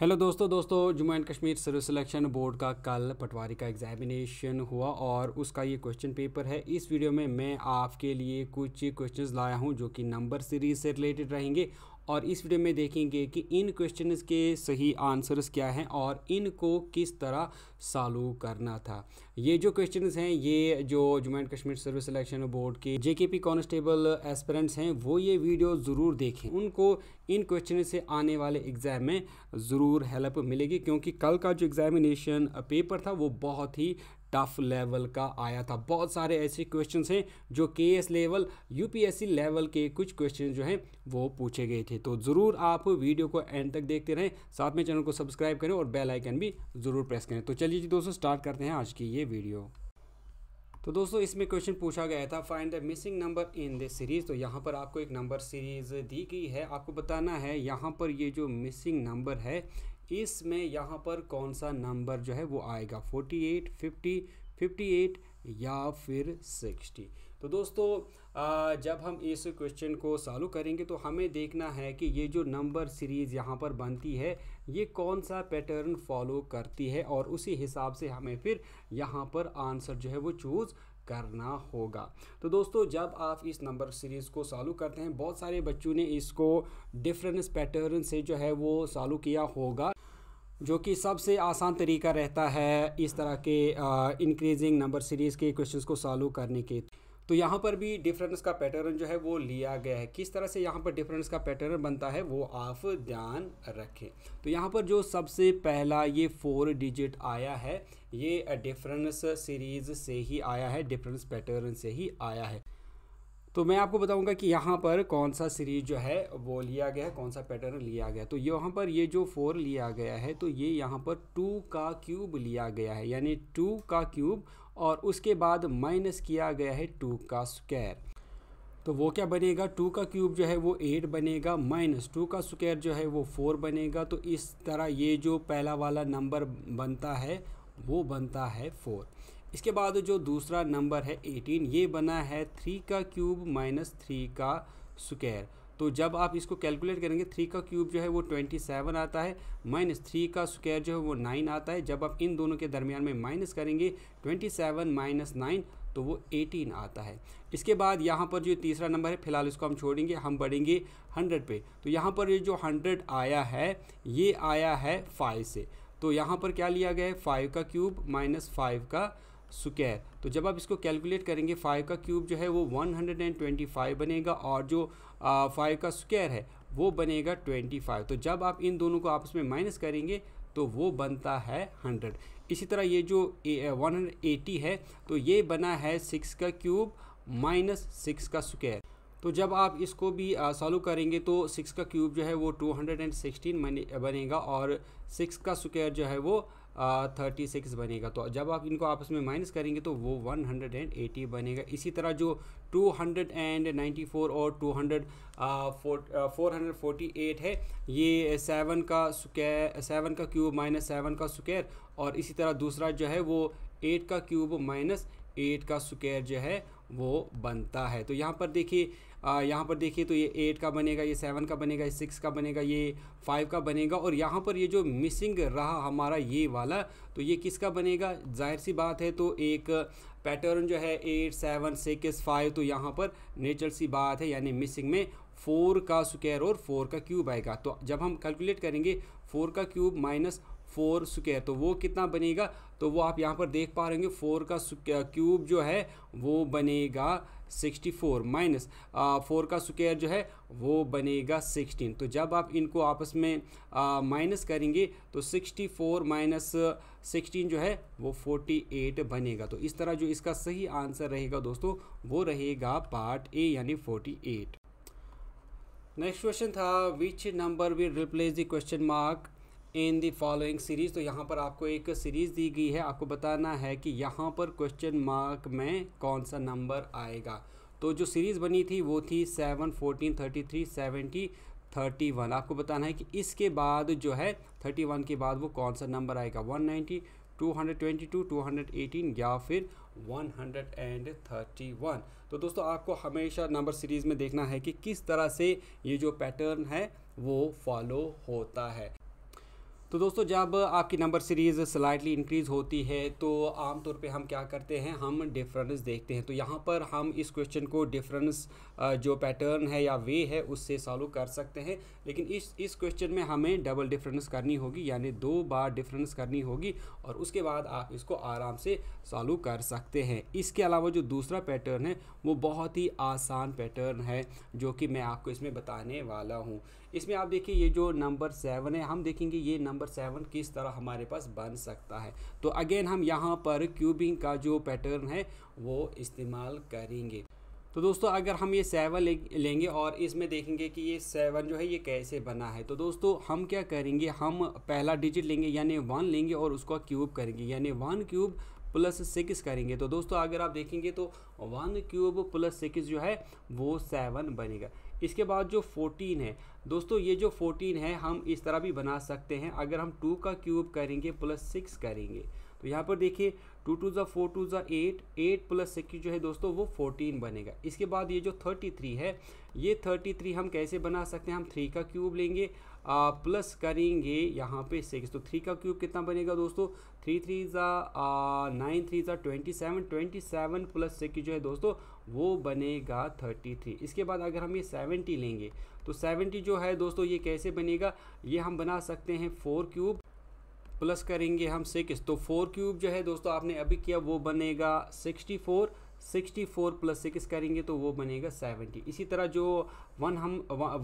hello दोस्तों दोस्तों Jammu and Kashmir service selection board का कल पटवारी का एग्जामिनेशन हुआ और उसका ये क्वेश्चन पेपर है इस वीडियो में मैं आपके लिए कुछ क्वेश्चंस लाया हूँ जो कि नंबर सीरीज से रिलेटेड रहेंगे और इस वीडियो में देखेंगे कि इन क्वेश्चन के सही आंसर्स क्या हैं और इनको किस तरह सॉल्व करना था ये जो क्वेश्चन हैं ये जो Jammu and Kashmir service selection board के पी कांस्टेबल एस्पिरेंट्स हैं वो ये वीडियो ज़रूर देखें उनको इन क्वेश्चन से आने वाले एग्ज़ाम में ज़रूर हेल्प मिलेगी क्योंकि कल का जो एग्ज़ामिनेशन पेपर था वो बहुत ही टफ लेवल का आया था बहुत सारे ऐसे क्वेश्चन हैं जो के एस लेवल सी लेवल के कुछ क्वेश्चन जो हैं वो पूछे गए थे तो ज़रूर आप वीडियो को एंड तक देखते रहें साथ में चैनल को सब्सक्राइब करें और बेल आइकन भी ज़रूर प्रेस करें तो चलिए जी दोस्तों स्टार्ट करते हैं आज की ये वीडियो तो दोस्तों इसमें क्वेश्चन पूछा गया था find the missing number in this series तो यहाँ पर आपको एक नंबर सीरीज़ दी गई है आपको बताना है यहाँ पर ये जो मिसिंग नंबर है इसमें यहाँ पर कौन सा नंबर जो है वो आएगा 48, 50, 58 या फिर 60 तो दोस्तों जब हम इस क्वेश्चन को सॉल्व करेंगे तो हमें देखना है कि ये जो नंबर सीरीज़ यहाँ पर बनती है ये कौन सा पैटर्न फॉलो करती है और उसी हिसाब से हमें फिर यहाँ पर आंसर जो है वो चूज़ करना होगा तो दोस्तों जब आप इस नंबर सीरीज़ को सॉल्व करते हैं बहुत सारे बच्चों ने इसको डिफरेंस पैटर्न से जो है वो सॉल्व किया होगा जो कि सबसे आसान तरीका रहता है इस तरह के इंक्रीजिंग नंबर सीरीज़ के क्वेश्चंस को सॉल्व करने के तो यहाँ पर भी डिफरेंस का पैटर्न जो है वो लिया गया है किस तरह से यहाँ पर डिफरेंस का पैटर्न बनता है वो आप ध्यान रखें तो यहाँ पर जो सबसे पहला ये फोर डिजिट आया है ये डिफरेंस सीरीज़ से ही आया है डिफरेंस पैटर्न से ही आया है तो मैं आपको बताऊंगा कि यहाँ पर कौन सा सीरीज जो है वो लिया गया है कौन सा पैटर्न लिया गया तो यहाँ पर ये जो फोर लिया गया है तो ये यहाँ पर टू का क्यूब लिया गया है यानी टू का क्यूब और उसके बाद माइनस किया गया है टू का स्क्वायर तो वो क्या बनेगा टू का क्यूब जो है वो एट बनेगा माइनस टू का स्क्वायर जो है वो फोर बनेगा तो इस तरह ये जो पहला वाला नंबर बनता है वो बनता है फोर इसके बाद जो दूसरा नंबर है एटीन ये बना है थ्री का क्यूब माइनस थ्री का स्क्वायर तो जब आप इसको कैलकुलेट करेंगे थ्री का क्यूब जो है वो ट्वेंटी सेवन आता है माइनस थ्री का स्क्वायर जो है वो नाइन आता है जब आप इन दोनों के दरमियान में माइनस करेंगे ट्वेंटी सेवन माइनस नाइन तो वो 18 आता है इसके बाद यहाँ पर जो तीसरा नंबर है फिलहाल इसको हम छोड़ेंगे हम बढ़ेंगे 100 पे तो यहाँ पर ये जो 100 आया है ये आया है 5 से तो यहाँ पर क्या लिया गया है 5 का क्यूब माइनस फाइव का स्क्वायर तो जब आप इसको कैलकुलेट करेंगे फाइव का क्यूब जो है वो 125 बनेगा और जो फाइव का स्क्वायर है वो बनेगा 25 तो जब आप इन दोनों को आपस में माइनस करेंगे तो वो बनता है 100 इसी तरह ये जो वन एटी है तो ये बना है सिक्स का क्यूब माइनस सिक्स का स्क्वायर तो जब आप इसको भी सॉल्व करेंगे तो सिक्स का क्यूब जो है वो टू हंड्रेड एंड बने बनेगा और सिक्स का स्क्वायर जो है वो थर्टी सिक्स बनेगा तो जब आप इनको आपस में माइनस करेंगे तो वो वन हंड्रेड एंड एटी बनेगा इसी तरह जो two hundred and ninety four और two hundred four hundred forty eight है ये सेवन का स्क्वायर सेवन का क्यूब माइनस सेवन का स्क्वायर और इसी तरह दूसरा जो है वो एट का क्यूब माइनस एट का स्क्वायर जो है वो बनता है तो यहाँ पर देखिए यहाँ पर देखिए तो ये एट का बनेगा ये सेवन का बनेगा ये सिक्स का बनेगा ये फाइव का बनेगा और यहाँ पर ये जो मिसिंग रहा हमारा ये वाला तो ये किसका बनेगा जाहिर सी बात है तो एक पैटर्न जो है एट सेवन सिक्स फाइव तो यहाँ पर नेचर सी बात है यानी मिसिंग में फोर का स्क्वायर और फोर का क्यूब आएगा तो जब हम कैलकुलेट करेंगे फोर का क्यूब माइनस फोर स्क्वायर तो वो कितना बनेगा तो वो आप यहाँ पर देख पा रहेंगे फोर का क्यूब जो है वो बनेगा सिक्सटी फोर माइनस फोर का स्क्वायर जो है वो बनेगा सिक्सटीन तो जब आप इनको आपस में माइनस करेंगे तो सिक्सटी फोर माइनस सिक्सटीन जो है वो फोर्टी एट बनेगा तो इस तरह जो इसका सही आंसर रहेगा दोस्तों वो रहेगा पार्ट ए यानी फोर्टी एट नेक्स्ट क्वेश्चन था which number will replace the question mark in the following series तो यहाँ पर आपको एक सीरीज़ दी गई है आपको बताना है कि यहाँ पर क्वेश्चन मार्क में कौन सा नंबर आएगा तो जो सीरीज़ बनी थी वो थी seven fourteen thirty three seventy thirty one आपको बताना है कि इसके बाद जो है थर्टी वन के बाद वो कौन सा नंबर आएगा one ninety two hundred twenty two two hundred eighteen या फिर one hundred and thirty one तो दोस्तों आपको हमेशा नंबर सीरीज़ में देखना है कि किस तरह से ये जो पैटर्न है वो फॉलो होता है तो दोस्तों जब आपकी नंबर सीरीज़ स्लाइटली इंक्रीज़ होती है तो आमतौर पे हम क्या करते हैं हम डिफरेंस देखते हैं तो यहाँ पर हम इस क्वेश्चन को डिफरेंस जो पैटर्न है या वे है उससे सॉल्व कर सकते हैं लेकिन इस इस क्वेश्चन में हमें डबल डिफरेंस करनी होगी यानी दो बार डिफरेंस करनी होगी और उसके बाद आप इसको आराम से सॉल्व कर सकते हैं इसके अलावा जो दूसरा पैटर्न है वो बहुत ही आसान पैटर्न है जो कि मैं आपको इसमें बताने वाला हूँ इसमें आप देखिए ये जो नंबर सेवन है हम देखेंगे ये नंबर सेवन किस तरह हमारे पास बन सकता है तो अगेन हम यहाँ पर क्यूबिंग का जो पैटर्न है वो इस्तेमाल करेंगे तो दोस्तों अगर हम ये सेवन लेंगे और इसमें देखेंगे कि ये सेवन जो है ये कैसे बना है तो दोस्तों हम क्या करेंगे हम पहला डिजिट लेंगे यानी वन लेंगे और उसको क्यूब करेंगे यानी वन क्यूब प्लस सिक्स करेंगे तो दोस्तों अगर आप देखेंगे तो वन क्यूब प्लस सिक्स जो है वो सेवन बनेगा इसके बाद जो 14 है दोस्तों ये जो 14 है हम इस तरह भी बना सकते हैं अगर हम 2 का क्यूब करेंगे प्लस सिक्स करेंगे तो यहाँ पर देखिए टू टू ज़ा फोर टू ज़ा एट एट प्लस सिक्स जो है दोस्तों वो फोर्टीन बनेगा इसके बाद ये जो थर्टी थ्री है ये थर्टी थ्री हम कैसे बना सकते हैं हम थ्री का क्यूब लेंगे आ, प्लस करेंगे यहाँ पे सिक्स तो थ्री का क्यूब कितना बनेगा दोस्तों थ्री थ्री ज़ा नाइन थ्री ज़ा twenty seven twenty seven plus six जो है दोस्तों वो बनेगा 33 इसके बाद अगर हम ये 70 लेंगे तो 70 जो है दोस्तों ये कैसे बनेगा ये हम बना सकते हैं फोर क्यूब प्लस करेंगे हम सिक्स तो फोर क्यूब जो है दोस्तों आपने अभी किया वो बनेगा 64 64 प्लस सिक्स करेंगे तो वो बनेगा 70 इसी तरह जो वन हम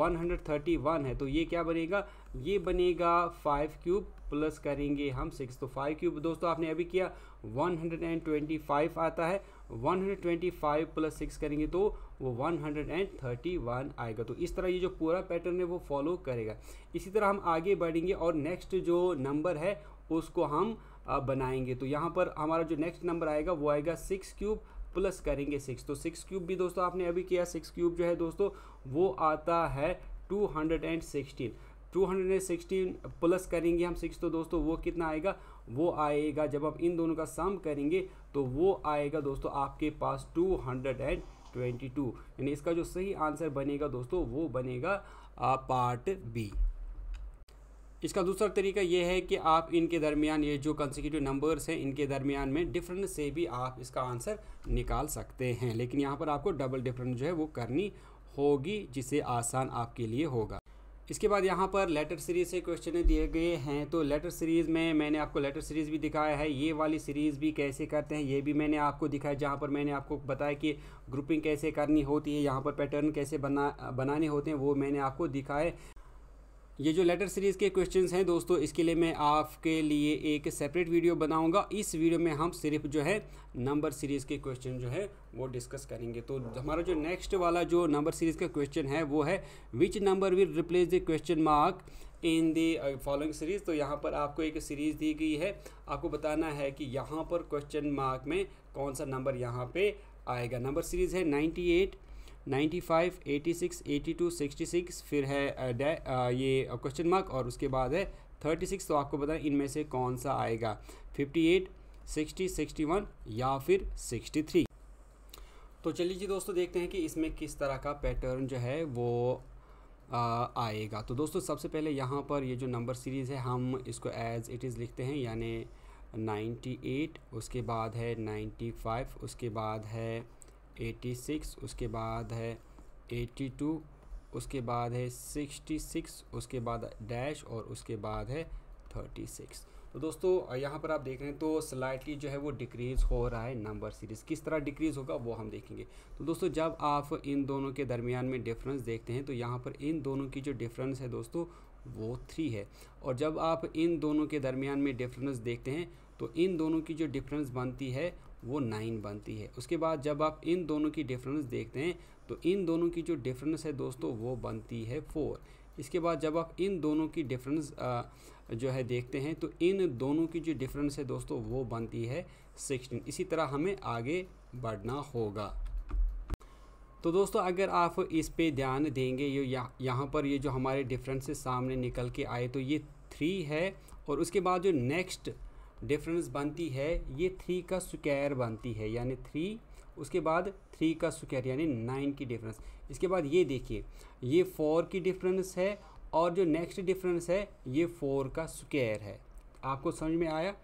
वन हंड्रेड थर्टी वन है तो ये क्या बनेगा ये बनेगा फाइव क्यूब प्लस करेंगे हम सिक्स तो फाइव क्यूब दोस्तों आपने अभी किया 125 आता है 125 प्लस सिक्स करेंगे तो वो 131 आएगा तो इस तरह ये जो पूरा पैटर्न है वो फॉलो करेगा इसी तरह हम आगे बढ़ेंगे और नेक्स्ट जो नंबर है उसको हम बनाएंगे तो यहाँ पर हमारा जो नेक्स्ट नंबर आएगा वो आएगा सिक्स क्यूब प्लस करेंगे सिक्स तो सिक्स क्यूब भी दोस्तों आपने अभी किया सिक्स क्यूब जो है दोस्तों वो आता है two hundred and sixteen two hundred sixteen plus करेंगे हम सिक्स तो दोस्तों वो कितना आएगा वो आएगा जब आप इन दोनों का सम करेंगे तो वो आएगा दोस्तों आपके पास two hundred and twenty two यानी इसका जो सही आंसर बनेगा दोस्तों वो बनेगा आ, पार्ट बी इसका दूसरा तरीका यह है कि आप इनके दरमियान ये जो कंसिक्यूटिव नंबर्स हैं इनके दरमियान में डिफरेंस से भी आप इसका आंसर निकाल सकते हैं लेकिन यहाँ पर आपको डबल डिफरेंस जो है वो करनी होगी जिसे आसान आपके लिए होगा इसके बाद यहाँ पर लेटर सीरीज़ से क्वेश्चन दिए गए हैं तो लेटर सीरीज़ में मैंने आपको लेटर सीरीज़ भी दिखाया है ये वाली सीरीज़ भी कैसे करते हैं ये भी मैंने आपको दिखाया जहाँ पर मैंने आपको बताया कि ग्रुपिंग कैसे करनी होती है यहाँ पर पैटर्न कैसे बना बनाने होते हैं वो मैंने आपको दिखाए ये जो लेटर सीरीज़ के क्वेश्चन हैं दोस्तों इसके लिए मैं आपके लिए एक सेपरेट वीडियो बनाऊंगा इस वीडियो में हम सिर्फ जो है नंबर सीरीज़ के क्वेश्चन जो है वो डिस्कस करेंगे तो हमारा जो नेक्स्ट वाला जो नंबर सीरीज़ का क्वेश्चन है वो है which number will replace the question mark in the following series तो यहाँ पर आपको एक सीरीज़ दी गई है आपको बताना है कि यहाँ पर क्वेश्चन मार्क में कौन सा नंबर यहाँ पर आएगा नंबर सीरीज़ है ninety eight ninety five eighty six eighty two sixty six फिर है ये क्वेश्चन मार्क और उसके बाद है थर्टी सिक्स तो आपको बताएं इनमें से कौन सा आएगा fifty eight sixty sixty one या फिर सिक्सटी थ्री तो चलिए जी दोस्तों देखते हैं कि इसमें किस तरह का पैटर्न जो है वो आ, आएगा तो दोस्तों सबसे पहले यहाँ पर ये जो नंबर सीरीज़ है हम इसको एज इट इज़ लिखते हैं यानी नाइन्टी एट उसके बाद है नाइन्टी फाइव उसके बाद है एटी सिक्स उसके बाद है एटी टू उसके बाद है सिक्सटी सिक्स उसके बाद डैश और उसके बाद है थर्टी सिक्स तो दोस्तों यहाँ पर आप देख रहे हैं तो स्लाइटली जो है वो डिक्रीज़ हो रहा है नंबर सीरीज़ किस तरह डिक्रीज़ होगा वो हम देखेंगे तो दोस्तों जब आप इन दोनों के दरमियान में डिफरेंस देखते हैं तो यहाँ पर इन दोनों की जो डिफरेंस है दोस्तों वो थ्री है और जब आप इन दोनों के दरमियान में डिफरेंस देखते हैं तो इन दोनों की जो डिफरेंस बनती है वो नाइन बनती है उसके बाद जब आप इन दोनों की डिफरेंस देखते हैं तो इन दोनों की जो डिफरेंस है दोस्तों वो बनती है फोर इसके बाद जब आप इन दोनों की डिफरेंस जो है देखते हैं तो इन दोनों की जो डिफरेंस है दोस्तों वो बनती है सिक्सटीन इसी तरह हमें आगे बढ़ना होगा तो दोस्तों अगर आप इस पे ध्यान देंगे ये यह, यहाँ पर ये जो हमारे डिफरेंसेस सामने निकल के आए तो ये थ्री है और उसके बाद जो नेक्स्ट डिफरेंस बनती है ये थ्री का स्क्वायर बनती है यानी थ्री उसके बाद थ्री का स्क्वायर यानी नाइन की डिफरेंस इसके बाद ये देखिए ये फोर की डिफरेंस है और जो नेक्स्ट डिफरेंस है ये फोर का स्क्वायर है आपको समझ में आया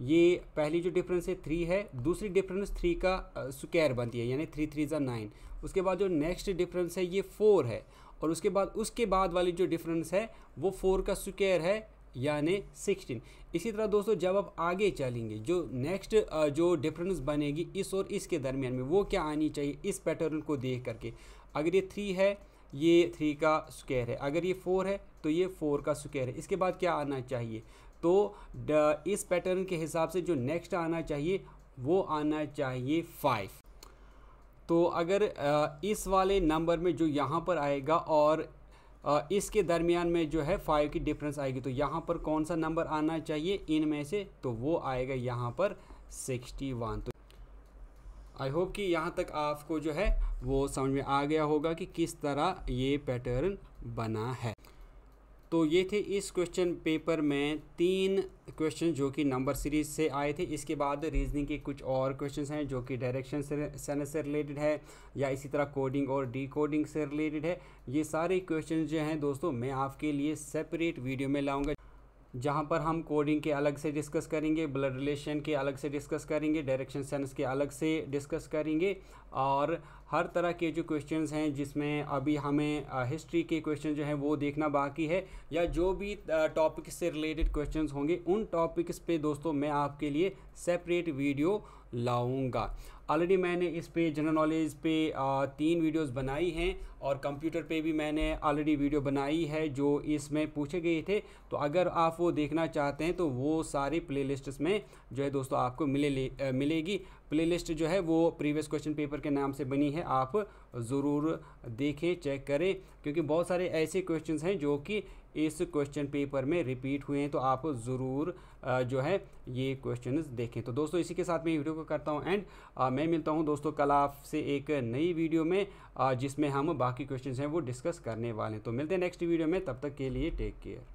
ये पहली जो डिफरेंस है थ्री है दूसरी डिफरेंस थ्री का स्क्वायर बनती है यानी थ्री थ्री ज़ा नाइन उसके बाद जो नेक्स्ट डिफरेंस है ये फोर है और उसके बाद उसके बाद वाली जो डिफरेंस है वो फोर का स्क्वायर है यानी सिक्सटीन इसी तरह दोस्तों जब आप आगे चलेंगे जो नेक्स्ट जो डिफरेंस बनेगी इस और इसके दरमियान में वो क्या आनी चाहिए इस पैटर्न को देख करके अगर ये थ्री है ये थ्री का स्क्वायर है अगर ये फोर है तो ये फोर का स्क्वायर है इसके बाद क्या आना चाहिए तो इस पैटर्न के हिसाब से जो नेक्स्ट आना चाहिए वो आना चाहिए फाइव तो अगर इस वाले नंबर में जो यहाँ पर आएगा और इसके दरमियान में जो है फाइव की डिफरेंस आएगी तो यहाँ पर कौन सा नंबर आना चाहिए इन में से तो वो आएगा यहाँ पर सिक्सटी वन तो आई होप कि यहाँ तक आपको जो है वो समझ में आ गया होगा कि किस तरह ये पैटर्न बना है तो ये थे इस क्वेश्चन पेपर में तीन क्वेश्चन जो कि नंबर सीरीज से आए थे इसके बाद रीजनिंग के कुछ और क्वेश्चंस हैं जो कि डायरेक्शन से से रिलेटेड है या इसी तरह कोडिंग और डीकोडिंग से रिलेटेड है ये सारे क्वेश्चन जो हैं दोस्तों मैं आपके लिए सेपरेट वीडियो में लाऊंगा जहाँ पर हम कोडिंग के अलग से डिस्कस करेंगे ब्लड रिलेशन के अलग से डिस्कस करेंगे डायरेक्शन सेंस के अलग से डिस्कस करेंगे और हर तरह के जो क्वेश्चंस हैं जिसमें अभी हमें हिस्ट्री के क्वेश्चन जो हैं वो देखना बाकी है या जो भी टॉपिक से रिलेटेड क्वेश्चंस होंगे उन टॉपिक्स पे दोस्तों मैं आपके लिए सेपरेट वीडियो लाऊंगा ऑलरेडी मैंने इस पे जनरल नॉलेज पे तीन वीडियोस बनाई हैं और कंप्यूटर पे भी मैंने ऑलरेडी वीडियो बनाई है जो इसमें पूछे गए थे तो अगर आप वो देखना चाहते हैं तो वो सारे प्लेलिस्ट में जो है दोस्तों आपको मिले मिलेगी प्लेलिस्ट जो है वो प्रीवियस क्वेश्चन पेपर के नाम से बनी है आप ज़रूर देखें चेक करें क्योंकि बहुत सारे ऐसे क्वेश्चंस हैं जो कि इस क्वेश्चन पेपर में रिपीट हुए हैं तो आप ज़रूर जो है ये क्वेश्चन देखें तो दोस्तों इसी के साथ मैं वीडियो को करता हूँ एंड मैं मिलता हूँ दोस्तों कल आपसे एक नई वीडियो में जिसमें हम बाकी क्वेश्चन हैं वो डिस्कस करने वाले हैं तो मिलते हैं नेक्स्ट वीडियो में तब तक के लिए टेक केयर